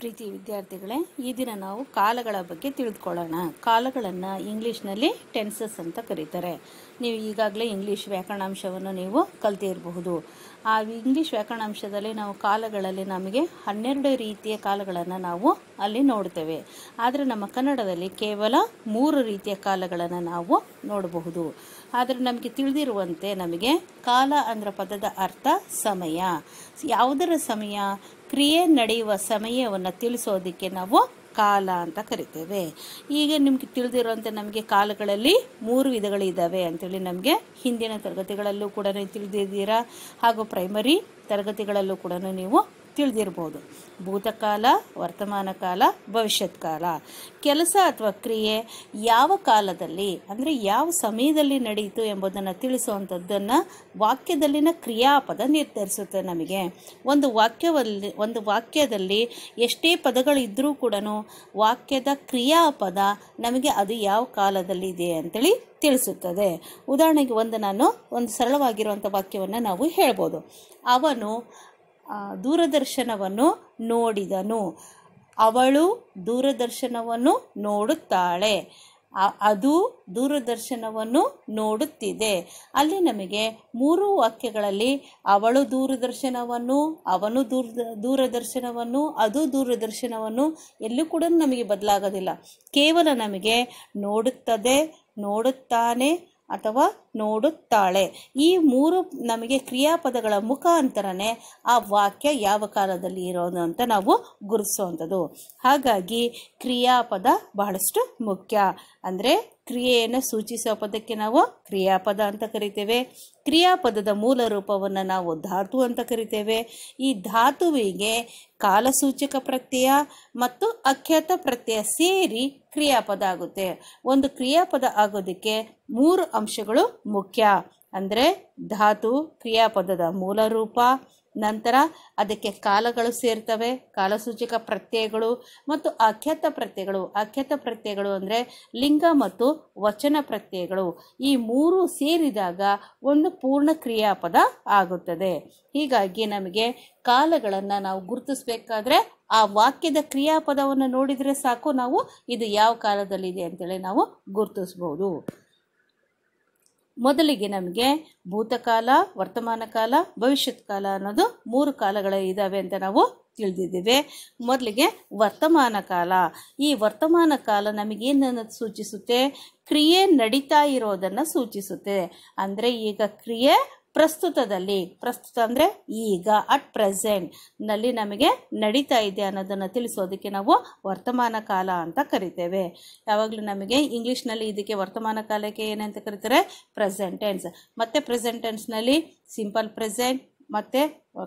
ಪ್ರೀತಿ ವಿದ್ಯಾರ್ಥಿಗಳೇ ಈ ದಿನ ನಾವು ಕಾಲಗಳ ಬಗ್ಗೆ ತಿಳಿದುಕೊಳ್ಳೋಣ ಕಾಲಗಳನ್ನು ಇಂಗ್ಲೀಷ್ನಲ್ಲಿ ಟೆನ್ಸಸ್ ಅಂತ ಕರೀತಾರೆ ನೀವು ಈಗಾಗಲೇ ಇಂಗ್ಲೀಷ್ ವ್ಯಾಕರಣಾಂಶವನ್ನು ನೀವು ಕಲ್ತಿರಬಹುದು ಆ ಇಂಗ್ಲೀಷ್ ವ್ಯಾಕರಣಾಂಶದಲ್ಲಿ ನಾವು ಕಾಲಗಳಲ್ಲಿ ನಮಗೆ ಹನ್ನೆರಡು ರೀತಿಯ ಕಾಲಗಳನ್ನು ನಾವು ಅಲ್ಲಿ ನೋಡ್ತೇವೆ ಆದರೆ ನಮ್ಮ ಕನ್ನಡದಲ್ಲಿ ಕೇವಲ ಮೂರು ರೀತಿಯ ಕಾಲಗಳನ್ನು ನಾವು ನೋಡಬಹುದು ಆದರೆ ನಮಗೆ ತಿಳಿದಿರುವಂತೆ ನಮಗೆ ಕಾಲ ಅಂದರೆ ಪದದ ಅರ್ಥ ಸಮಯ ಯಾವುದರ ಸಮಯ ಕ್ರಿಯೆ ನಡೆಯುವ ಸಮಯವನ್ನು ತಿಳಿಸೋದಕ್ಕೆ ನಾವು ಕಾಲ ಅಂತ ಕರಿತೇವೆ ಈಗ ನಿಮಗೆ ತಿಳಿದಿರುವಂಥ ನಮಗೆ ಕಾಲಗಳಲ್ಲಿ ಮೂರು ವಿಧಗಳಿದ್ದಾವೆ ಅಂತೇಳಿ ನಮಗೆ ಹಿಂದಿನ ತರಗತಿಗಳಲ್ಲೂ ಕೂಡ ತಿಳಿದಿದ್ದೀರಾ ಹಾಗೂ ಪ್ರೈಮರಿ ತರಗತಿಗಳಲ್ಲೂ ಕೂಡ ನೀವು ತಿಳಿದಿರ್ಬೋದು ಭೂತಕಾಲ ವರ್ತಮಾನ ಕಾಲ ಭವಿಷ್ಯತ್ ಕಾಲ ಕೆಲಸ ಅಥವಾ ಕ್ರಿಯೆ ಯಾವ ಕಾಲದಲ್ಲಿ ಅಂದರೆ ಯಾವ ಸಮಯದಲ್ಲಿ ನಡೆಯಿತು ಎಂಬುದನ್ನು ತಿಳಿಸುವಂಥದ್ದನ್ನು ವಾಕ್ಯದಲ್ಲಿನ ಕ್ರಿಯಾಪದ ನಿರ್ಧರಿಸುತ್ತೆ ನಮಗೆ ಒಂದು ವಾಕ್ಯವಲ್ಲಿ ಒಂದು ವಾಕ್ಯದಲ್ಲಿ ಎಷ್ಟೇ ಪದಗಳಿದ್ದರೂ ಕೂಡ ವಾಕ್ಯದ ಕ್ರಿಯಾಪದ ನಮಗೆ ಅದು ಯಾವ ಕಾಲದಲ್ಲಿ ಇದೆ ಅಂತೇಳಿ ತಿಳಿಸುತ್ತದೆ ಉದಾಹರಣೆಗೆ ಒಂದು ನಾನು ಒಂದು ಸರಳವಾಗಿರುವಂಥ ವಾಕ್ಯವನ್ನು ನಾವು ಹೇಳ್ಬೋದು ಅವನು ದೂರದರ್ಶನವನ್ನು ನೋಡಿದನು ಅವಳು ದೂರದರ್ಶನವನ್ನು ನೋಡುತ್ತಾಳೆ ಅದು ದೂರದರ್ಶನವನ್ನು ನೋಡುತ್ತಿದೆ ಅಲ್ಲಿ ನಮಗೆ ಮೂರು ವಾಕ್ಯಗಳಲ್ಲಿ ಅವಳು ದೂರದರ್ಶನವನ್ನು ಅವನು ದೂರ ದೂರದರ್ಶನವನ್ನು ಅದು ದೂರದರ್ಶನವನ್ನು ಎಲ್ಲೂ ಕೂಡ ನಮಗೆ ಬದಲಾಗೋದಿಲ್ಲ ಕೇವಲ ನಮಗೆ ನೋಡುತ್ತದೆ ನೋಡುತ್ತಾನೆ ಅಥವಾ ನೋಡುತ್ತಾಳೆ ಈ ಮೂರು ನಮಗೆ ಕ್ರಿಯಾಪದಗಳ ಮುಖಾಂತರನೇ ಆ ವಾಕ್ಯ ಯಾವ ಕಾಲದಲ್ಲಿ ಇರೋದು ಅಂತ ನಾವು ಗುರುತಿಸುವಂಥದ್ದು ಹಾಗಾಗಿ ಕ್ರಿಯಾಪದ ಬಹಳಷ್ಟು ಮುಖ್ಯ ಅಂದರೆ ಕ್ರಿಯೆಯನ್ನು ಸೂಚಿಸುವ ಪದಕ್ಕೆ ನಾವು ಕ್ರಿಯಾಪದ ಅಂತ ಕರಿತೇವೆ ಕ್ರಿಯಾಪದದ ಮೂಲ ರೂಪವನ್ನು ನಾವು ಧಾತು ಅಂತ ಕರಿತೇವೆ ಈ ಧಾತುವಿಗೆ ಕಾಲಸೂಚಕ ಪ್ರತ್ಯಯ ಮತ್ತು ಅಖ್ಯಾತ ಪ್ರತ್ಯಯ ಸೇರಿ ಕ್ರಿಯಾಪದ ಆಗುತ್ತೆ ಒಂದು ಕ್ರಿಯಾಪದ ಆಗೋದಕ್ಕೆ ಮೂರು ಅಂಶಗಳು ಮುಖ್ಯ ಅಂದರೆ ಧಾತು ಕ್ರಿಯಾಪದದ ಮೂಲ ರೂಪ ನಂತರ ಅದಕ್ಕೆ ಕಾಲಗಳು ಸೇರ್ತವೆ ಕಾಲಸೂಚಕ ಪ್ರತ್ಯಯಗಳು ಮತ್ತು ಅಖ್ಯಾತ ಪ್ರತ್ಯಯಗಳು ಅಖ್ಯಾತ ಪ್ರತ್ಯಯಗಳು ಅಂದರೆ ಲಿಂಗ ಮತ್ತು ವಚನ ಪ್ರತ್ಯಯಗಳು ಈ ಮೂರು ಸೇರಿದಾಗ ಒಂದು ಪೂರ್ಣ ಕ್ರಿಯಾಪದ ಆಗುತ್ತದೆ ಹೀಗಾಗಿ ನಮಗೆ ಕಾಲಗಳನ್ನು ನಾವು ಗುರುತಿಸಬೇಕಾದ್ರೆ ಆ ವಾಕ್ಯದ ಕ್ರಿಯಾಪದವನ್ನು ನೋಡಿದರೆ ಸಾಕು ನಾವು ಇದು ಯಾವ ಕಾಲದಲ್ಲಿದೆ ಅಂತೇಳಿ ನಾವು ಗುರುತಿಸ್ಬೋದು ಮೊದಲಿಗೆ ನಮಗೆ ಭೂತಕಾಲ ವರ್ತಮಾನ ಕಾಲ ಭವಿಷ್ಯತ್ ಕಾಲ ಅನ್ನೋದು ಮೂರು ಕಾಲಗಳ ಇದ್ದಾವೆ ಅಂತ ನಾವು ತಿಳಿದಿದ್ದೀವಿ ಮೊದಲಿಗೆ ವರ್ತಮಾನ ಕಾಲ ಈ ವರ್ತಮಾನ ಕಾಲ ನಮಗೇನನ್ನು ಸೂಚಿಸುತ್ತೆ ಕ್ರಿಯೆ ನಡೀತಾ ಇರೋದನ್ನು ಸೂಚಿಸುತ್ತೆ ಅಂದರೆ ಈಗ ಕ್ರಿಯೆ ಪ್ರಸ್ತುತದಲ್ಲಿ ಪ್ರಸ್ತುತ ಅಂದರೆ ಈಗ ಅಟ್ ಪ್ರೆಸೆಂಟ್ ನಲ್ಲಿ ನಮಗೆ ನಡೀತಾ ಇದೆ ಅನ್ನೋದನ್ನು ತಿಳಿಸೋದಕ್ಕೆ ನಾವು ವರ್ತಮಾನ ಕಾಲ ಅಂತ ಕರಿತೇವೆ ಯಾವಾಗಲೂ ನಮಗೆ ಇಂಗ್ಲೀಷ್ನಲ್ಲಿ ಇದಕ್ಕೆ ವರ್ತಮಾನ ಕಾಲಕ್ಕೆ ಏನಂತ ಕರೀತಾರೆ ಪ್ರೆಸೆಂಟೆನ್ಸ್ ಮತ್ತು ಪ್ರೆಸೆಂಟೆನ್ಸ್ನಲ್ಲಿ ಸಿಂಪಲ್ ಪ್ರೆಸೆಂಟ್ ಮತ್ತು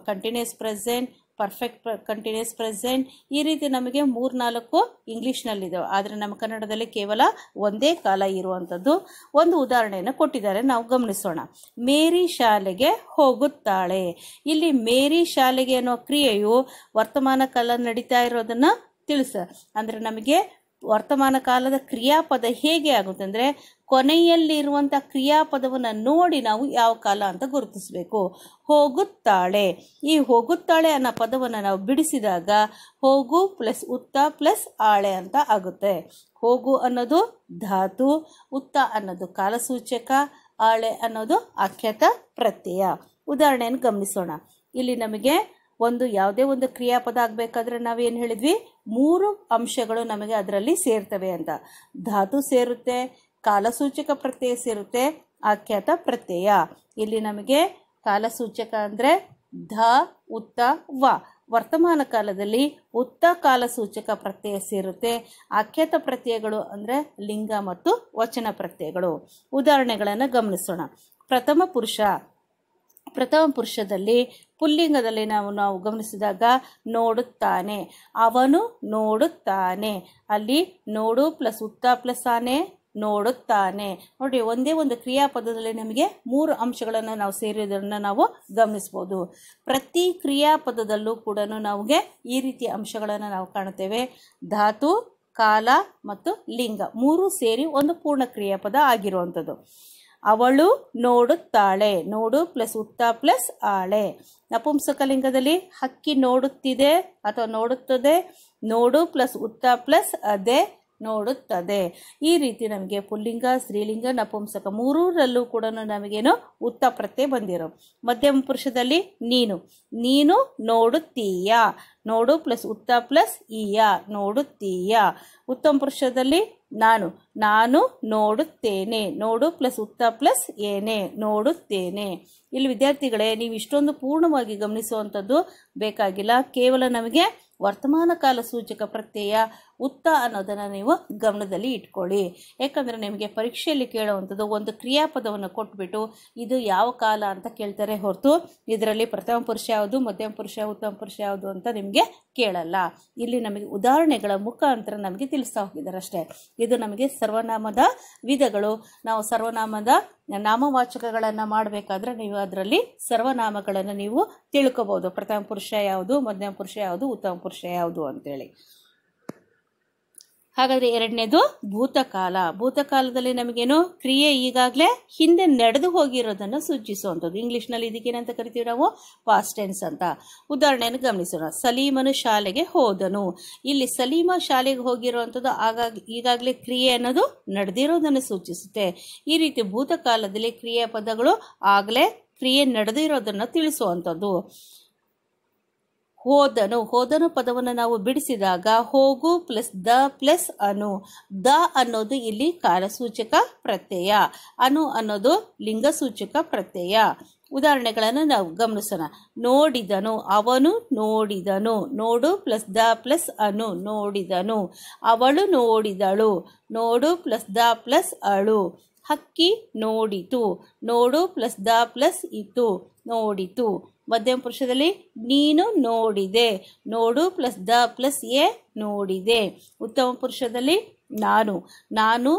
continuous present perfect continuous present ಈ ರೀತಿ ನಮಗೆ ಮೂರು ನಾಲ್ಕು ಇಂಗ್ಲೀಷ್ನಲ್ಲಿದ್ದಾವೆ ಆದರೆ ನಮ್ಮ ಕನ್ನಡದಲ್ಲಿ ಕೇವಲ ಒಂದೇ ಕಾಲ ಇರುವಂಥದ್ದು ಒಂದು ಉದಾಹರಣೆಯನ್ನು ಕೊಟ್ಟಿದ್ದಾರೆ ನಾವು ಗಮನಿಸೋಣ ಮೇರಿ ಶಾಲೆಗೆ ಹೋಗುತ್ತಾಳೆ ಇಲ್ಲಿ ಮೇರಿ ಶಾಲೆಗೆ ಅನ್ನೋ ಕ್ರಿಯೆಯು ವರ್ತಮಾನ ಕಾಲ ನಡೀತಾ ಇರೋದನ್ನು ತಿಳಿಸ ಅಂದರೆ ನಮಗೆ ವರ್ತಮಾನ ಕಾಲದ ಕ್ರಿಯಾಪದ ಹೇಗೆ ಆಗುತ್ತೆ ಅಂದರೆ ಕೊನೆಯಲ್ಲಿರುವಂಥ ಕ್ರಿಯಾಪದವನ್ನು ನೋಡಿ ನಾವು ಯಾವ ಕಾಲ ಅಂತ ಗುರುತಿಸಬೇಕು ಹೋಗುತ್ತಾಳೆ ಈ ಹೋಗುತ್ತಾಳೆ ಅನ್ನೋ ಪದವನ್ನು ನಾವು ಬಿಡಿಸಿದಾಗ ಹೋಗು ಪ್ಲಸ್ ಉತ್ತ ಪ್ಲಸ್ ಆಳೆ ಅಂತ ಆಗುತ್ತೆ ಹೋಗು ಅನ್ನೋದು ಧಾತು ಉತ್ತ ಅನ್ನೋದು ಕಾಲಸೂಚಕ ಆಳೆ ಅನ್ನೋದು ಆಖ್ಯಾತ ಪ್ರತ್ಯಯ ಉದಾಹರಣೆಯನ್ನು ಗಮನಿಸೋಣ ಇಲ್ಲಿ ನಮಗೆ ಒಂದು ಯಾವುದೇ ಒಂದು ಕ್ರಿಯಾಪದ ಆಗಬೇಕಾದ್ರೆ ನಾವೇನು ಹೇಳಿದ್ವಿ ಮೂರು ಅಂಶಗಳು ನಮಗೆ ಅದರಲ್ಲಿ ಸೇರ್ತವೆ ಅಂತ ಧಾತು ಸೇರುತ್ತೆ ಕಾಲಸೂಚಕ ಪ್ರತ್ಯಯ ಸೇರುತ್ತೆ ಆಖ್ಯಾತ ಪ್ರತ್ಯಯ ಇಲ್ಲಿ ನಮಗೆ ಕಾಲಸೂಚಕ ಅಂದರೆ ಧ ಉತ್ತ ವ ವರ್ತಮಾನ ಕಾಲದಲ್ಲಿ ಉತ್ತ ಕಾಲಸೂಚಕ ಪ್ರತ್ಯಯ ಸೇರುತ್ತೆ ಆಖ್ಯಾತ ಪ್ರತ್ಯಯಗಳು ಅಂದರೆ ಲಿಂಗ ಮತ್ತು ವಚನ ಪ್ರತ್ಯಯಗಳು ಉದಾಹರಣೆಗಳನ್ನು ಗಮನಿಸೋಣ ಪ್ರಥಮ ಪುರುಷ ಪ್ರಥಮ ಪುರುಷದಲ್ಲಿ ಪುಲ್ಲಿಂಗದಲ್ಲಿ ನಾವು ನಾವು ಗಮನಿಸಿದಾಗ ನೋಡುತ್ತಾನೆ ಅವನು ನೋಡುತ್ತಾನೆ ಅಲ್ಲಿ ನೋಡು ಪ್ಲಸ್ ಉತ್ತ ಪ್ಲಸ್ ಆನೆ ನೋಡುತ್ತಾನೆ ನೋಡಿ ಒಂದೇ ಒಂದು ಕ್ರಿಯಾಪದದಲ್ಲಿ ನಮಗೆ ಮೂರು ಅಂಶಗಳನ್ನು ನಾವು ಸೇರಿದನ್ನು ನಾವು ಗಮನಿಸ್ಬೋದು ಪ್ರತಿ ಕ್ರಿಯಾಪದದಲ್ಲೂ ಕೂಡ ನಮಗೆ ಈ ರೀತಿಯ ಅಂಶಗಳನ್ನು ನಾವು ಕಾಣುತ್ತೇವೆ ಧಾತು ಕಾಲ ಮತ್ತು ಲಿಂಗ ಮೂರು ಸೇರಿ ಒಂದು ಪೂರ್ಣ ಕ್ರಿಯಾಪದ ಆಗಿರುವಂಥದ್ದು ಅವಳು ನೋಡುತ್ತಾಳೆ ನೋಡು ಪ್ಲಸ್ ಉತ್ತ ಪ್ಲಸ್ ಆಳೆ ನಪುಂಸಕಲಿಂಗದಲ್ಲಿ ಹಕ್ಕಿ ನೋಡುತ್ತಿದೆ ಅಥವಾ ನೋಡುತ್ತದೆ ನೋಡು ಪ್ಲಸ್ ಉತ್ತ ಪ್ಲಸ್ ಅದೇ ನೋಡುತ್ತದೆ ಈ ರೀತಿ ನಮಗೆ ಪುಲ್ಲಿಂಗ ಸ್ತ್ರೀಲಿಂಗ ನಪುಂಸಕ ಮೂರೂರಲ್ಲೂ ಕೂಡ ನಮಗೇನು ಉತ್ತ ಪ್ರತ್ಯೆ ಬಂದಿರೋ ಮಧ್ಯಮ ಪುರುಷದಲ್ಲಿ ನೀನು ನೀನು ನೋಡುತ್ತೀಯ ನೋಡು ಪ್ಲಸ್ ಉತ್ತ ಪ್ಲಸ್ ಈಯ ನೋಡುತ್ತೀಯ ಉತ್ತಮ ಪುರುಷದಲ್ಲಿ ನಾನು ನಾನು ನೋಡುತ್ತೇನೆ ನೋಡು ಪ್ಲಸ್ ಉತ್ತ ಪ್ಲಸ್ ಏನೇ ನೋಡುತ್ತೇನೆ ಇಲ್ಲಿ ವಿದ್ಯಾರ್ಥಿಗಳೇ ನೀವು ಇಷ್ಟೊಂದು ಪೂರ್ಣವಾಗಿ ಗಮನಿಸುವಂಥದ್ದು ಬೇಕಾಗಿಲ್ಲ ಕೇವಲ ನಮಗೆ ವರ್ತಮಾನ ಕಾಲ ಸೂಚಕ ಪ್ರತ್ಯಯ ಉತ್ತ ಅನ್ನೋದನ್ನು ನೀವು ಗಮನದಲ್ಲಿ ಇಟ್ಕೊಳ್ಳಿ ಯಾಕಂದರೆ ನಿಮಗೆ ಪರೀಕ್ಷೆಯಲ್ಲಿ ಕೇಳುವಂಥದ್ದು ಒಂದು ಕ್ರಿಯಾಪದವನ್ನು ಕೊಟ್ಬಿಟ್ಟು ಇದು ಯಾವ ಕಾಲ ಅಂತ ಕೇಳ್ತಾರೆ ಹೊರತು ಇದರಲ್ಲಿ ಪ್ರಥಮ ಪುರುಷ ಯಾವುದು ಮಧ್ಯಮ ಪುರುಷ ಉತ್ತಮ ಪುರುಷ ಯಾವುದು ಅಂತ ನಿಮಗೆ ಕೇಳಲ್ಲ ಇಲ್ಲಿ ನಮಗೆ ಉದಾಹರಣೆಗಳ ಮುಖಾಂತರ ನಮಗೆ ತಿಳಿಸ್ತಾ ಹೋಗಿದ್ದಾರೆ ಅಷ್ಟೇ ಇದು ನಮಗೆ ಸರ್ವನಾಮದ ವಿಧಗಳು ನಾವು ಸರ್ವನಾಮದ ನಾಮವಾಚಕಗಳನ್ನು ಮಾಡಬೇಕಾದ್ರೆ ನೀವು ಅದರಲ್ಲಿ ಸರ್ವನಾಮಗಳನ್ನು ನೀವು ತಿಳ್ಕೊಬೋದು ಪ್ರಥಮ ಪುರುಷ ಯಾವುದು ಮಧ್ಯಮ ಪುರುಷ ಯಾವುದು ಉತ್ತಮ ಪುರುಷ ಯಾವುದು ಅಂತೇಳಿ ಹಾಗಾದರೆ ಎರಡನೇದು ಭೂತಕಾಲ ಭೂತಕಾಲದಲ್ಲಿ ನಮಗೇನು ಕ್ರಿಯೆ ಈಗಾಗಲೇ ಹಿಂದೆ ನಡೆದು ಹೋಗಿರೋದನ್ನು ಸೂಚಿಸುವಂಥದ್ದು ಇಂಗ್ಲೀಷ್ನಲ್ಲಿ ಇದಕ್ಕೇನಂತ ಕರಿತೀವಿ ನಾವು ಪಾಸ್ಟ್ ಟೆನ್ಸ್ ಅಂತ ಉದಾಹರಣೆಯನ್ನು ಗಮನಿಸೋಣ ಸಲೀಮನು ಶಾಲೆಗೆ ಹೋದನು ಇಲ್ಲಿ ಸಲೀಮ ಶಾಲೆಗೆ ಹೋಗಿರುವಂಥದ್ದು ಆಗಾಗ ಈಗಾಗಲೇ ಕ್ರಿಯೆ ಅನ್ನೋದು ನಡೆದಿರೋದನ್ನು ಸೂಚಿಸುತ್ತೆ ಈ ರೀತಿ ಭೂತಕಾಲದಲ್ಲಿ ಪದಗಳು ಆಗಲೇ ಕ್ರಿಯೆ ನಡೆದಿರೋದನ್ನು ತಿಳಿಸುವಂಥದ್ದು ಹೋದನು ಹೋದನು ಪದವನ್ನು ನಾವು ಬಿಡಿಸಿದಾಗ ಹೋಗು ಪ್ಲಸ್ ದ ಪ್ಲಸ್ ಅನು ದ ಅನ್ನೋದು ಇಲ್ಲಿ ಕಾಲಸೂಚಕ ಪ್ರತ್ಯಯ ಅನು ಅನ್ನೋದು ಲಿಂಗಸೂಚಕ ಪ್ರತ್ಯಯ ಉದಾಹರಣೆಗಳನ್ನು ನಾವು ಗಮನಿಸೋಣ ನೋಡಿದನು ಅವನು ನೋಡಿದನು ನೋಡು ಪ್ಲಸ್ ದ ಪ್ಲಸ್ ಅನು ನೋಡಿದನು ಅವಳು ನೋಡಿದಳು ನೋಡು ಪ್ಲಸ್ ದ ಪ್ಲಸ್ ಅಳು ಹಕ್ಕಿ ನೋಡಿತು ನೋಡು ಪ್ಲಸ್ ದ ಪ್ಲಸ್ ಇತು ನೋಡಿತು ಮಧ್ಯಮ ಪುರುಷದಲ್ಲಿ ನೀನು ನೋಡಿದೆ ನೋಡು ಪ್ಲಸ್ ದ ಪ್ಲಸ್ ಎ ನೋಡಿದೆ ಉತ್ತಮ ಪುರುಷದಲ್ಲಿ ನಾನು ನಾನು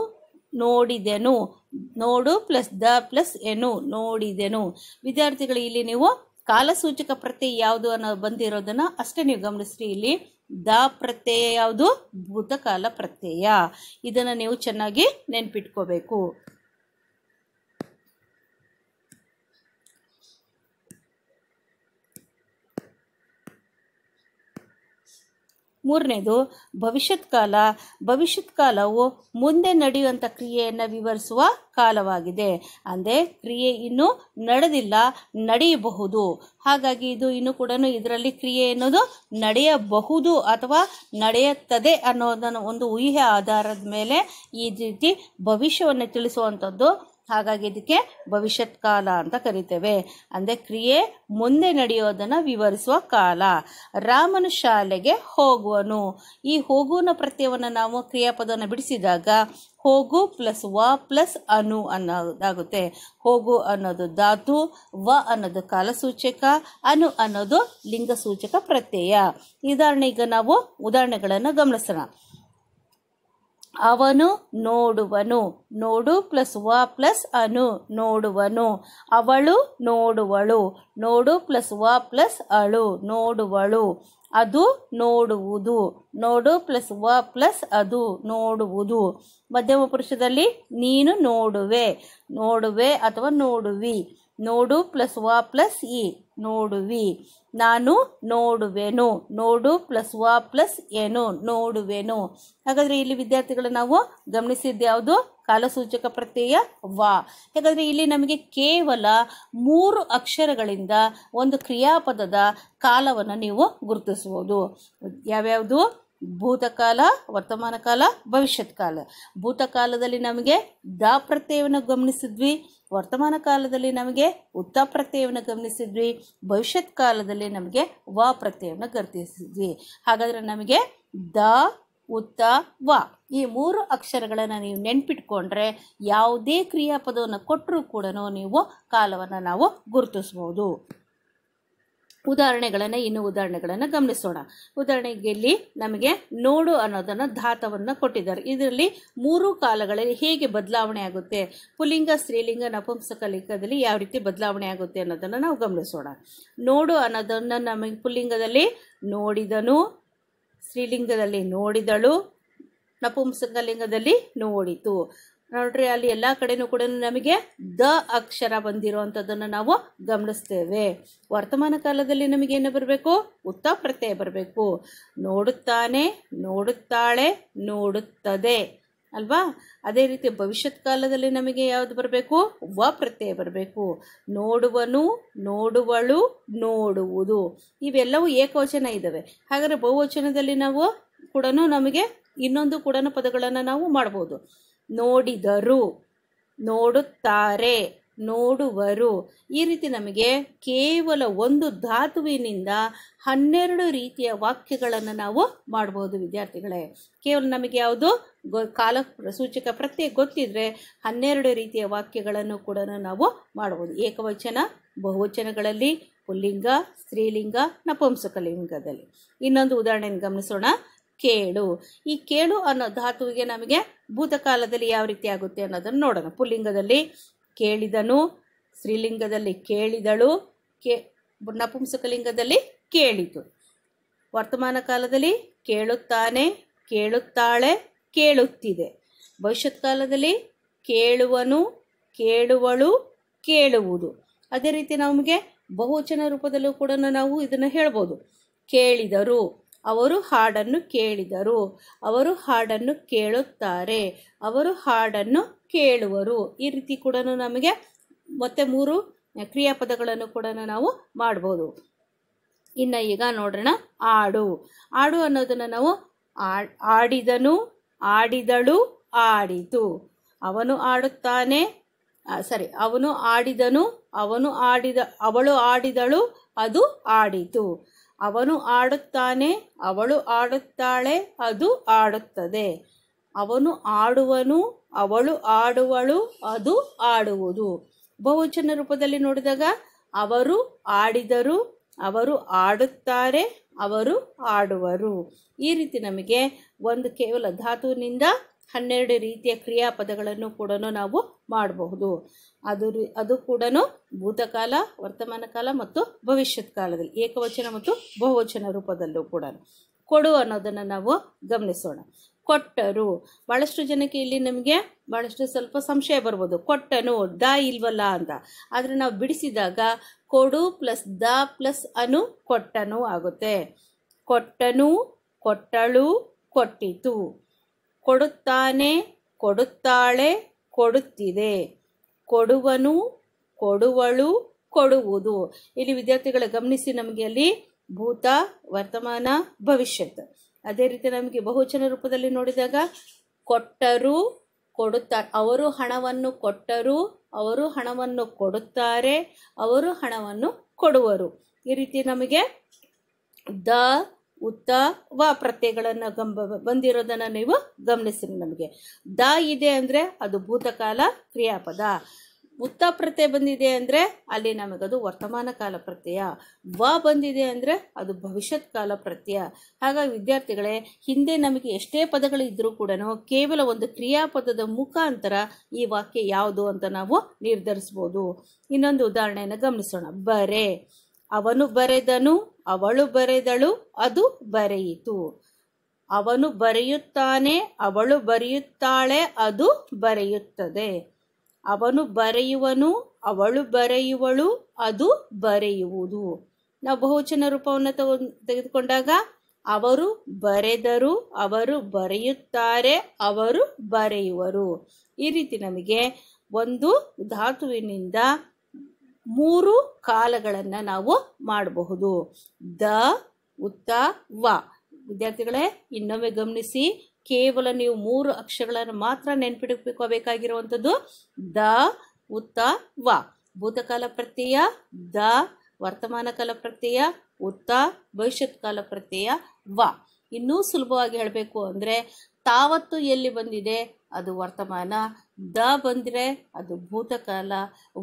ನೋಡಿದೆನು ನೋಡು ಪ್ಲಸ್ ದ ಪ್ಲಸ್ ಎನು ನೋಡಿದೆನು ವಿದ್ಯಾರ್ಥಿಗಳು ಇಲ್ಲಿ ನೀವು ಕಾಲಸೂಚಕ ಪ್ರತ್ಯಯ ಯಾವುದು ಅನ್ನೋ ಬಂದಿರೋದನ್ನು ಅಷ್ಟೇ ನೀವು ಗಮನಿಸ್ರಿ ಇಲ್ಲಿ ದ ಪ್ರತ್ಯಯ ಯಾವುದು ಭೂತಕಾಲ ಪ್ರತ್ಯಯ ಇದನ್ನು ನೀವು ಚೆನ್ನಾಗಿ ನೆನ್ಪಿಟ್ಕೋಬೇಕು ಮೂರನೇದು ಭವಿಷ್ಯತ್ ಕಾಲ ಭವಿಷ್ಯತ್ ಕಾಲವು ಮುಂದೆ ನಡೆಯುವಂಥ ಕ್ರಿಯೆಯನ್ನು ವಿವರಿಸುವ ಕಾಲವಾಗಿದೆ ಅಂದರೆ ಕ್ರಿಯೆ ಇನ್ನೂ ನಡೆದಿಲ್ಲ ನಡೆಯಬಹುದು ಹಾಗಾಗಿ ಇದು ಇನ್ನು ಕೂಡ ಇದರಲ್ಲಿ ಕ್ರಿಯೆ ಅನ್ನೋದು ನಡೆಯಬಹುದು ಅಥವಾ ನಡೆಯುತ್ತದೆ ಅನ್ನೋದನ್ನು ಒಂದು ಊಹೆ ಆಧಾರದ ಮೇಲೆ ಈ ರೀತಿ ಭವಿಷ್ಯವನ್ನು ತಿಳಿಸುವಂಥದ್ದು ಹಾಗಾಗಿ ಇದಕ್ಕೆ ಭವಿಷ್ಯತ್ ಕಾಲ ಅಂತ ಕರಿತೇವೆ ಅಂದರೆ ಕ್ರಿಯೆ ಮುಂದೆ ನಡೆಯೋದನ್ನು ವಿವರಿಸುವ ಕಾಲ ರಾಮನು ಶಾಲೆಗೆ ಹೋಗುವನು ಈ ಹೋಗುವನ ಪ್ರತ್ಯವನ್ನು ನಾವು ಕ್ರಿಯಾಪದವನ್ನು ಬಿಡಿಸಿದಾಗ ಹೋಗು ಪ್ಲಸ್ ವ ಪ್ಲಸ್ ಅನು ಅನ್ನೋದಾಗುತ್ತೆ ಹೋಗು ಅನ್ನೋದು ಧಾತು ವ ಅನ್ನೋದು ಕಾಲಸೂಚಕ ಅನು ಅನ್ನೋದು ಲಿಂಗಸೂಚಕ ಪ್ರತ್ಯಯ ಉದಾಹರಣೆ ಈಗ ನಾವು ಉದಾಹರಣೆಗಳನ್ನು ಗಮನಿಸೋಣ ಅವನು ನೋಡುವನು ನೋಡು ಪ್ಲಸ್ ವ ಪ್ಲಸ್ ಅನು ನೋಡುವನು ಅವಳು ನೋಡುವಳು ನೋಡು ಪ್ಲಸ್ ವ ಪ್ಲಸ್ ಅಳು ನೋಡುವಳು ಅದು ನೋಡುವುದು ನೋಡು ಪ್ಲಸ್ ವ ಪ್ಲಸ್ ಅದು ನೋಡುವುದು ಮಧ್ಯಮ ಪುರುಷದಲ್ಲಿ ನೀನು ನೋಡುವೆ ನೋಡುವೆ ಅಥವಾ ನೋಡುವಿ ನೋಡು ಪ್ಲಸ್ ವ ಪ್ಲಸ್ ಇ ನೋಡುವಿ ನಾನು ನೋಡುವೆನು ನೋಡು ಪ್ಲಸ್ ವ ಪ್ಲಸ್ ಏನು ನೋಡುವೆನು ಹಾಗಾದರೆ ಇಲ್ಲಿ ವಿದ್ಯಾರ್ಥಿಗಳು ನಾವು ಗಮನಿಸಿದ್ದು ಯಾವುದು ಕಾಲಸೂಚಕ ಪ್ರತ್ಯಯ ವಾ ಹಾಗಾದರೆ ಇಲ್ಲಿ ನಮಗೆ ಕೇವಲ ಮೂರು ಅಕ್ಷರಗಳಿಂದ ಒಂದು ಕ್ರಿಯಾಪದದ ಕಾಲವನ್ನು ನೀವು ಗುರುತಿಸಬಹುದು ಯಾವ್ಯಾವುದು ಭೂತಕಾಲ ವರ್ತಮಾನ ಕಾಲ ಭವಿಷ್ಯತ್ ಕಾಲ ಭೂತಕಾಲದಲ್ಲಿ ನಮಗೆ ದ ಪ್ರತ್ಯಯವನ್ನು ಗಮನಿಸಿದ್ವಿ ವರ್ತಮಾನ ಕಾಲದಲ್ಲಿ ನಮಗೆ ಉತ್ತ ಪ್ರತ್ಯಯವನ್ನು ಗಮನಿಸಿದ್ವಿ ಭವಿಷ್ಯತ್ ಕಾಲದಲ್ಲಿ ನಮಗೆ ವ ಪ್ರತ್ಯಯವನ್ನು ಗರ್ತಿಸಿದ್ವಿ ಹಾಗಾದರೆ ನಮಗೆ ದ ಉತ್ತ ವ ಈ ಮೂರು ಅಕ್ಷರಗಳನ್ನು ನೀವು ನೆನ್ಪಿಟ್ಕೊಂಡ್ರೆ ಯಾವುದೇ ಕ್ರಿಯಾಪದವನ್ನು ಕೊಟ್ಟರೂ ಕೂಡ ನೀವು ಕಾಲವನ್ನು ನಾವು ಗುರುತಿಸ್ಬೋದು ಉದಾಹರಣೆಗಳನ್ನು ಇನ್ನು ಉದಾಹರಣೆಗಳನ್ನು ಗಮನಿಸೋಣ ಉದಾಹರಣೆಗೆ ಇಲ್ಲಿ ನಮಗೆ ನೋಡು ಅನ್ನೋದನ್ನು ಧಾತವನ್ನು ಕೊಟ್ಟಿದ್ದಾರೆ ಇದರಲ್ಲಿ ಮೂರು ಕಾಲಗಳಲ್ಲಿ ಹೇಗೆ ಬದಲಾವಣೆ ಆಗುತ್ತೆ ಪುಲಿಂಗ ಸ್ತ್ರೀಲಿಂಗ ನಪುಂಸಕ ಲಿಂಗದಲ್ಲಿ ಯಾವ ರೀತಿ ಬದಲಾವಣೆ ಆಗುತ್ತೆ ಅನ್ನೋದನ್ನು ನಾವು ಗಮನಿಸೋಣ ನೋಡು ಅನ್ನೋದನ್ನು ನಮಗೆ ಪುಲ್ಲಿಂಗದಲ್ಲಿ ನೋಡಿದನು ಸ್ತ್ರೀಲಿಂಗದಲ್ಲಿ ನೋಡಿದಳು ನಪುಂಸಕಲಿಂಗದಲ್ಲಿ ನೋಡಿತು ನೋಡ್ರಿ ಅಲ್ಲಿ ಎಲ್ಲ ಕಡೆನೂ ಕೂಡ ನಮಗೆ ದ ಅಕ್ಷರ ಬಂದಿರುವಂಥದ್ದನ್ನು ನಾವು ಗಮನಿಸ್ತೇವೆ ವರ್ತಮಾನ ಕಾಲದಲ್ಲಿ ನಮಗೇನು ಬರಬೇಕು ಉತ್ತ ಪ್ರತ್ಯಯ ಬರಬೇಕು ನೋಡುತ್ತಾನೆ ನೋಡುತ್ತಾಳೆ ನೋಡುತ್ತದೆ ಅಲ್ವಾ ಅದೇ ರೀತಿ ಭವಿಷ್ಯತ್ ಕಾಲದಲ್ಲಿ ನಮಗೆ ಯಾವುದು ಬರಬೇಕು ವ ಪ್ರತ್ಯಯ ಬರಬೇಕು ನೋಡುವನು ನೋಡುವಳು ನೋಡುವುದು ಇವೆಲ್ಲವೂ ಏಕವಚನ ಇದ್ದಾವೆ ಹಾಗಾದರೆ ಬಹುವಚನದಲ್ಲಿ ನಾವು ಕೂಡ ನಮಗೆ ಇನ್ನೊಂದು ಕೂಡ ಪದಗಳನ್ನು ನಾವು ಮಾಡ್ಬೋದು ನೋಡಿದರು ನೋಡುತ್ತಾರೆ ನೋಡುವರು ಈ ರೀತಿ ನಮಗೆ ಕೇವಲ ಒಂದು ಧಾತುವಿನಿಂದ ಹನ್ನೆರಡು ರೀತಿಯ ವಾಕ್ಯಗಳನ್ನು ನಾವು ಮಾಡ್ಬೋದು ವಿದ್ಯಾರ್ಥಿಗಳೇ ಕೇವಲ ನಮಗೆ ಯಾವುದು ಗೊ ಕಾಲ ಸೂಚಕ ಪ್ರತ್ಯಯ ಗೊತ್ತಿದ್ರೆ ಹನ್ನೆರಡು ರೀತಿಯ ವಾಕ್ಯಗಳನ್ನು ಕೂಡ ನಾವು ಮಾಡ್ಬೋದು ಏಕವಚನ ಬಹುವಚನಗಳಲ್ಲಿ ಪುಲ್ಲಿಂಗ ಸ್ತ್ರೀಲಿಂಗ ನಪುಂಸಕಲಿಂಗದಲ್ಲಿ ಇನ್ನೊಂದು ಉದಾಹರಣೆಯನ್ನು ಗಮನಿಸೋಣ ಕೇಳು ಈ ಕೇಳು ಅನ್ನೋ ಧಾತುವಿಗೆ ನಮಗೆ ಭೂತಕಾಲದಲ್ಲಿ ಯಾವ ರೀತಿ ಆಗುತ್ತೆ ಅನ್ನೋದನ್ನು ನೋಡೋಣ ಪುಲ್ಲಿಂಗದಲ್ಲಿ ಕೇಳಿದನು ಸ್ತ್ರೀಲಿಂಗದಲ್ಲಿ ಕೇಳಿದಳು ಕೇ ನಪುಂಸಕಲಿಂಗದಲ್ಲಿ ಕೇಳಿತು ವರ್ತಮಾನ ಕಾಲದಲ್ಲಿ ಕೇಳುತ್ತಾನೆ ಕೇಳುತ್ತಾಳೆ ಕೇಳುತ್ತಿದೆ ಭವಿಷ್ಯತ್ ಕಾಲದಲ್ಲಿ ಕೇಳುವನು ಕೇಳುವಳು ಕೇಳುವುದು ಅದೇ ರೀತಿ ನಮಗೆ ಬಹುವಚನ ರೂಪದಲ್ಲೂ ಕೂಡ ನಾವು ಇದನ್ನು ಹೇಳ್ಬೋದು ಕೇಳಿದರು ಅವರು ಹಾಡನ್ನು ಕೇಳಿದರು ಅವರು ಹಾಡನ್ನು ಕೇಳುತ್ತಾರೆ ಅವರು ಹಾಡನ್ನು ಕೇಳುವರು ಈ ರೀತಿ ಕೂಡ ನಮಗೆ ಮತ್ತೆ ಮೂರು ಕ್ರಿಯಾಪದಗಳನ್ನು ಕೂಡ ನಾವು ಮಾಡ್ಬೋದು ಇನ್ನು ಈಗ ನೋಡೋಣ ಆಡು ಆಡು ಅನ್ನೋದನ್ನು ನಾವು ಆಡಿದನು ಆಡಿದಳು ಆಡಿತು ಅವನು ಆಡುತ್ತಾನೆ ಸರಿ ಅವನು ಆಡಿದನು ಅವನು ಆಡಿದ ಅವಳು ಆಡಿದಳು ಅದು ಆಡಿತು ಅವನು ಆಡುತ್ತಾನೆ ಅವಳು ಆಡುತ್ತಾಳೆ ಅದು ಆಡುತ್ತದೆ ಅವನು ಆಡುವನು ಅವಳು ಆಡುವಳು ಅದು ಆಡುವುದು ಬಹುವಚನ ರೂಪದಲ್ಲಿ ನೋಡಿದಾಗ ಅವರು ಆಡಿದರು ಅವರು ಆಡುತ್ತಾರೆ ಅವರು ಆಡುವರು ಈ ರೀತಿ ನಮಗೆ ಒಂದು ಕೇವಲ ಧಾತುವಿನಿಂದ ಹನ್ನೆರಡು ರೀತಿಯ ಕ್ರಿಯಾಪದಗಳನ್ನು ಕೂಡ ನಾವು ಮಾಡಬಹುದು ಅದು ಅದು ಕೂಡ ಭೂತಕಾಲ ವರ್ತಮಾನ ಕಾಲ ಮತ್ತು ಭವಿಷ್ಯತ್ ಕಾಲದಲ್ಲಿ ಏಕವಚನ ಮತ್ತು ಬಹುವಚನ ರೂಪದಲ್ಲೂ ಕೂಡ ಕೊಡು ಅನ್ನೋದನ್ನು ನಾವು ಗಮನಿಸೋಣ ಕೊಟ್ಟರು ಭಾಳಷ್ಟು ಜನಕ್ಕೆ ಇಲ್ಲಿ ನಮಗೆ ಭಾಳಷ್ಟು ಸ್ವಲ್ಪ ಸಂಶಯ ಬರ್ಬೋದು ಕೊಟ್ಟನು ದ ಇಲ್ವಲ್ಲ ಅಂತ ಆದರೆ ನಾವು ಬಿಡಿಸಿದಾಗ ಕೊಡು ಪ್ಲಸ್ ದ ಪ್ಲಸ್ ಅನು ಕೊಟ್ಟನು ಆಗುತ್ತೆ ಕೊಟ್ಟನು ಕೊಟ್ಟಳು ಕೊಟ್ಟಿತು ಕೊಡುತ್ತಾನೆ ಕೊಡುತ್ತಾಳೆ ಕೊಡುತ್ತಿದೆ ಕೊಡುವನು ಕೊಡುವಳು ಕೊಡುವುದು ಇಲ್ಲಿ ವಿದ್ಯಾರ್ಥಿಗಳ ಗಮನಿಸಿ ನಮಗೆ ಅಲ್ಲಿ ಭೂತ ವರ್ತಮಾನ ಭವಿಷ್ಯತ್ ಅದೇ ರೀತಿ ನಮಗೆ ಬಹುವಚನ ರೂಪದಲ್ಲಿ ನೋಡಿದಾಗ ಕೊಟ್ಟರು ಕೊಡುತ್ತಾರೆ ಅವರು ಹಣವನ್ನು ಕೊಟ್ಟರು ಅವರು ಹಣವನ್ನು ಕೊಡುತ್ತಾರೆ ಅವರು ಹಣವನ್ನು ಕೊಡುವರು ಈ ರೀತಿ ನಮಗೆ ದ ಉತ್ತ ವ ಪ್ರತ್ಯಯಗಳನ್ನು ಗಂಬ ಬಂದಿರೋದನ್ನು ನೀವು ಗಮನಿಸಿರಿ ನಮಗೆ ದ ಇದೆ ಅಂದರೆ ಅದು ಭೂತಕಾಲ ಕ್ರಿಯಾಪದ ಉತ್ತ ಪ್ರತ್ಯಯ ಬಂದಿದೆ ಅಂದರೆ ಅಲ್ಲಿ ನಮಗದು ವರ್ತಮಾನ ಕಾಲ ಪ್ರತ್ಯಯ ವ ಬಂದಿದೆ ಅಂದರೆ ಅದು ಭವಿಷ್ಯತ್ ಕಾಲ ಪ್ರತ್ಯಯ ಹಾಗಾಗಿ ವಿದ್ಯಾರ್ಥಿಗಳೇ ಹಿಂದೆ ನಮಗೆ ಎಷ್ಟೇ ಪದಗಳು ಇದ್ದರೂ ಕೂಡ ಕೇವಲ ಒಂದು ಕ್ರಿಯಾಪದದ ಮುಖಾಂತರ ಈ ವಾಕ್ಯ ಯಾವುದು ಅಂತ ನಾವು ನಿರ್ಧರಿಸ್ಬೋದು ಇನ್ನೊಂದು ಉದಾಹರಣೆಯನ್ನು ಗಮನಿಸೋಣ ಬರೆ ಅವನು ಬರೆದನು ಅವಳು ಬರೆದಳು ಅದು ಬರೆಯಿತು ಅವನು ಬರೆಯುತ್ತಾನೆ ಅವಳು ಬರೆಯುತ್ತಾಳೆ ಅದು ಬರೆಯುತ್ತದೆ ಅವನು ಬರೆಯುವನು ಅವಳು ಬರೆಯುವಳು ಅದು ಬರೆಯುವುದು ನಾವು ಬಹುಚನ ರೂಪವನ್ನು ತಗೊ ತೆಗೆದುಕೊಂಡಾಗ ಅವರು ಬರೆದರು ಅವರು ಬರೆಯುತ್ತಾರೆ ಅವರು ಬರೆಯುವರು ಈ ರೀತಿ ನಮಗೆ ಒಂದು ಧಾತುವಿನಿಂದ ಮೂರು ಕಾಲಗಳನ್ನು ನಾವು ಮಾಡಬಹುದು ದ ಉತ್ತ ವ ವಿದ್ಯಾರ್ಥಿಗಳೇ ಇನ್ನೊಮ್ಮೆ ಗಮನಿಸಿ ಕೇವಲ ನೀವು ಮೂರು ಅಕ್ಷರಗಳನ್ನು ಮಾತ್ರ ನೆನ್ಪಿಡಬೇಕಾಗಿರುವಂಥದ್ದು ದ ಉತ್ತ ವ ಭೂತಕಾಲ ಪ್ರತ್ಯಯ ದ ವರ್ತಮಾನ ಕಾಲ ಪ್ರತ್ಯಯ ಉತ್ತ ಭವಿಷ್ಯತ್ ಕಾಲ ಪ್ರತ್ಯಯ ವ ಇನ್ನೂ ಸುಲಭವಾಗಿ ಹೇಳಬೇಕು ಅಂದರೆ ತಾವತ್ತು ಎಲ್ಲಿ ಬಂದಿದೆ ಅದು ವರ್ತಮಾನ ದ ಬಂದರೆ ಅದು ಭೂತಕಾಲ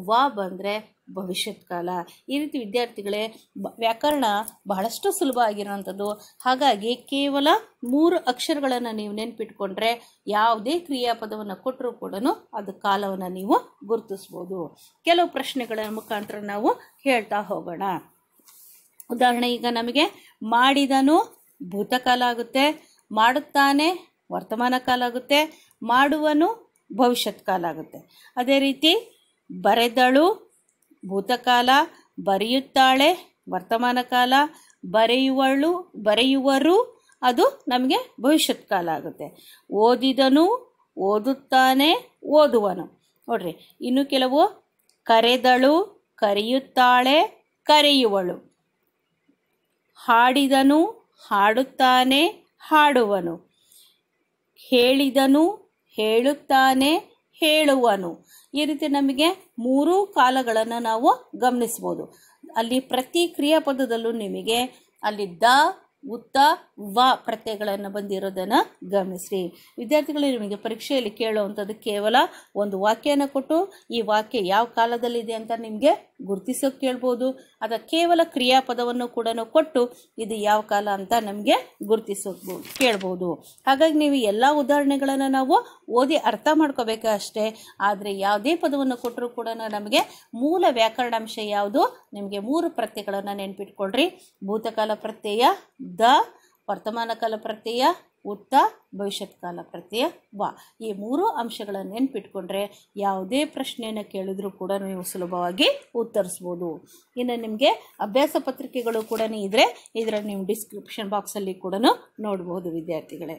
ವ ಬಂದರೆ ಭವಿಷ್ಯತ್ ಕಾಲ ಈ ರೀತಿ ವಿದ್ಯಾರ್ಥಿಗಳೇ ವ್ಯಾಕರಣ ಬಹಳಷ್ಟು ಸುಲಭ ಆಗಿರೋಂಥದ್ದು ಹಾಗಾಗಿ ಕೇವಲ ಮೂರು ಅಕ್ಷರಗಳನ್ನು ನೀವು ನೆನ್ಪಿಟ್ಕೊಂಡ್ರೆ ಯಾವುದೇ ಕ್ರಿಯಾಪದವನ್ನು ಕೊಟ್ಟರೂ ಕೂಡ ಅದು ಕಾಲವನ್ನು ನೀವು ಗುರುತಿಸ್ಬೋದು ಕೆಲವು ಪ್ರಶ್ನೆಗಳ ಮುಖಾಂತರ ನಾವು ಹೇಳ್ತಾ ಹೋಗೋಣ ಉದಾಹರಣೆ ಈಗ ನಮಗೆ ಮಾಡಿದನು ಭೂತಕಾಲ ಆಗುತ್ತೆ ಮಾಡುತ್ತಾನೆ ವರ್ತಮಾನ ಕಾಲ ಆಗುತ್ತೆ ಮಾಡುವನು ಭವಿಷ್ಯತ್ ಕಾಲ ಆಗುತ್ತೆ ಅದೇ ರೀತಿ ಬರೆದಳು ಭೂತಕಾಲ ಬರೆಯುತ್ತಾಳೆ ವರ್ತಮಾನ ಕಾಲ ಬರೆಯುವಳು ಬರೆಯುವರು ಅದು ನಮಗೆ ಭವಿಷ್ಯತ್ ಕಾಲ ಆಗುತ್ತೆ ಓದಿದನು ಓದುತ್ತಾನೆ ಓದುವನು ನೋಡ್ರಿ ಇನ್ನು ಕೆಲವು ಕರೆದಳು ಕರೆಯುತ್ತಾಳೆ ಕರೆಯುವಳು ಹಾಡಿದನು ಹಾಡುತ್ತಾನೆ ಹಾಡುವನು ಹೇಳಿದನು ಹೇಳುತ್ತಾನೆ ಹೇಳುವನು ಈ ರೀತಿ ನಮಗೆ ಮೂರೂ ಕಾಲಗಳನ್ನು ನಾವು ಗಮನಿಸ್ಬೋದು ಅಲ್ಲಿ ಪ್ರತಿ ಕ್ರಿಯಾಪದದಲ್ಲೂ ನಿಮಗೆ ಅಲ್ಲಿ ದ ಉತ್ತ ವ ಪ್ರತ್ಯಯಗಳನ್ನು ಬಂದಿರೋದನ್ನು ಗಮನಿಸಿ ವಿದ್ಯಾರ್ಥಿಗಳು ನಿಮಗೆ ಪರೀಕ್ಷೆಯಲ್ಲಿ ಕೇಳುವಂಥದ್ದು ಕೇವಲ ಒಂದು ವಾಕ್ಯನ ಕೊಟ್ಟು ಈ ವಾಕ್ಯ ಯಾವ ಕಾಲದಲ್ಲಿದೆ ಅಂತ ನಿಮಗೆ ಗುರುತಿಸೋಕೆ ಕೇಳ್ಬೋದು ಅದ ಕೇವಲ ಕ್ರಿಯಾಪದವನ್ನು ಕೂಡ ಕೊಟ್ಟು ಇದು ಯಾವ ಕಾಲ ಅಂತ ನಮಗೆ ಗುರುತಿಸೋದು ಕೇಳ್ಬೋದು ಹಾಗಾಗಿ ನೀವು ಎಲ್ಲ ಉದಾಹರಣೆಗಳನ್ನು ನಾವು ಓದಿ ಅರ್ಥ ಅಷ್ಟೇ ಆದರೆ ಯಾವುದೇ ಪದವನ್ನು ಕೊಟ್ಟರೂ ಕೂಡ ನಮಗೆ ಮೂಲ ವ್ಯಾಕರಣಾಂಶ ಯಾವುದು ನಿಮಗೆ ಮೂರು ಪ್ರತ್ಯಗಳನ್ನು ನೆನ್ಪಿಟ್ಕೊಳ್ರಿ ಭೂತಕಾಲ ಪ್ರತ್ಯಯ ದ ವರ್ತಮಾನ ಕಾಲ ಪ್ರತ್ಯಯ ಉತ್ತ ಭವಿಷ್ಯತ್ ಕಾಲ ಪ್ರತ್ಯಯ ವಾ ಈ ಮೂರು ಅಂಶಗಳನ್ನು ನೆನ್ಪಿಟ್ಕೊಂಡ್ರೆ ಯಾವುದೇ ಪ್ರಶ್ನೆಯನ್ನು ಕೇಳಿದ್ರೂ ಕೂಡ ನೀವು ಸುಲಭವಾಗಿ ಉತ್ತರಿಸ್ಬೋದು ಇನ್ನು ನಿಮಗೆ ಅಭ್ಯಾಸ ಪತ್ರಿಕೆಗಳು ಕೂಡ ಇದ್ದರೆ ಇದರ ನೀವು ಡಿಸ್ಕ್ರಿಪ್ಷನ್ ಬಾಕ್ಸಲ್ಲಿ ಕೂಡ ನೋಡ್ಬೋದು ವಿದ್ಯಾರ್ಥಿಗಳೇ